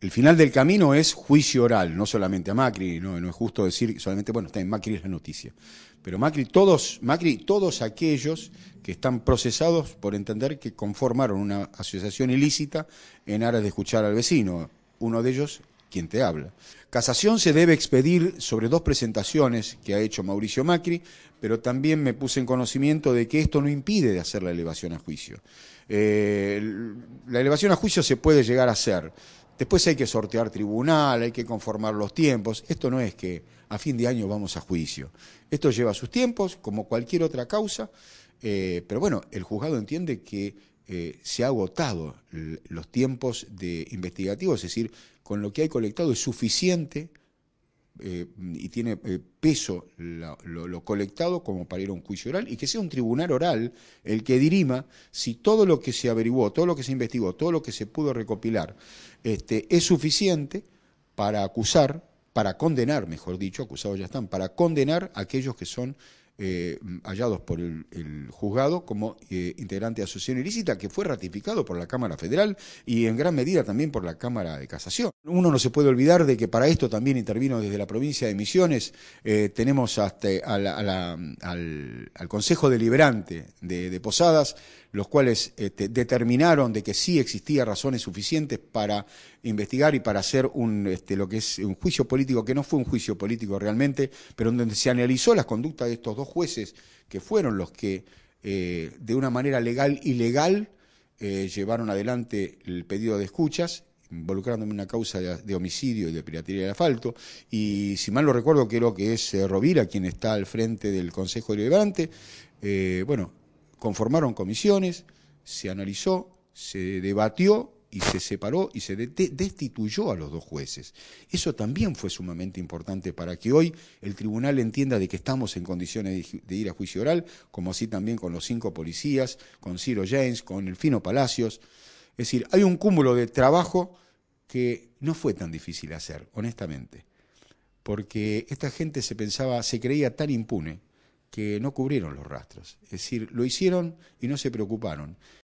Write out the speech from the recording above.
el final del camino es juicio oral, no solamente a Macri, no, es justo decir solamente, bueno, está en Macri es la noticia. Pero Macri, todos, Macri, todos aquellos que están procesados por entender que conformaron una asociación ilícita en aras de escuchar al vecino, uno de ellos quien te habla. Casación se debe expedir sobre dos presentaciones que ha hecho Mauricio Macri, pero también me puse en conocimiento de que esto no impide de hacer la elevación a juicio. Eh, la elevación a juicio se puede llegar a hacer Después hay que sortear tribunal, hay que conformar los tiempos. Esto no es que a fin de año vamos a juicio. Esto lleva sus tiempos, como cualquier otra causa, eh, pero bueno, el juzgado entiende que eh, se ha agotado los tiempos de investigativos, es decir, con lo que hay colectado es suficiente eh, y tiene eh, peso lo, colectado como para ir a un juicio oral y que sea un tribunal oral el que dirima si todo lo que se averiguó, todo lo que se investigó, todo lo que se pudo recopilar este, es suficiente para acusar, para condenar, mejor dicho, acusados ya están, para condenar a aquellos que son eh, hallados por el, juzgado como eh, integrante de asociación ilícita, que fue ratificado por la Cámara Federal y en gran medida también por la Cámara de Casación. Uno no se puede olvidar de que para esto también intervino desde la provincia de Misiones, eh, tenemos al, Consejo Deliberante de, Posadas, los cuales este, determinaron de que sí existía razones suficientes para investigar y para hacer un, este, lo que es un juicio político, que no fue un juicio político realmente, pero donde se analizó las conductas de estos dos jueces que fueron los que eh, de una manera legal y legal eh, llevaron adelante el pedido de escuchas involucrándome en una causa de, homicidio y de piratería de asfalto. Y si mal no recuerdo, creo que es eh, Rovira quien está al frente del Consejo de Eh, bueno, conformaron comisiones, se analizó, se debatió y se separó y se destituyó a los dos jueces. Eso también fue sumamente importante para que hoy el tribunal entienda de que estamos en condiciones de ir a juicio oral, como así también con los cinco policías, con Ciro James, con el Fino Palacios. Es decir, hay un cúmulo de trabajo que no fue tan difícil hacer, honestamente, porque esta gente se pensaba, se creía tan impune que no cubrieron los rastros. Es decir, lo hicieron y no se preocuparon.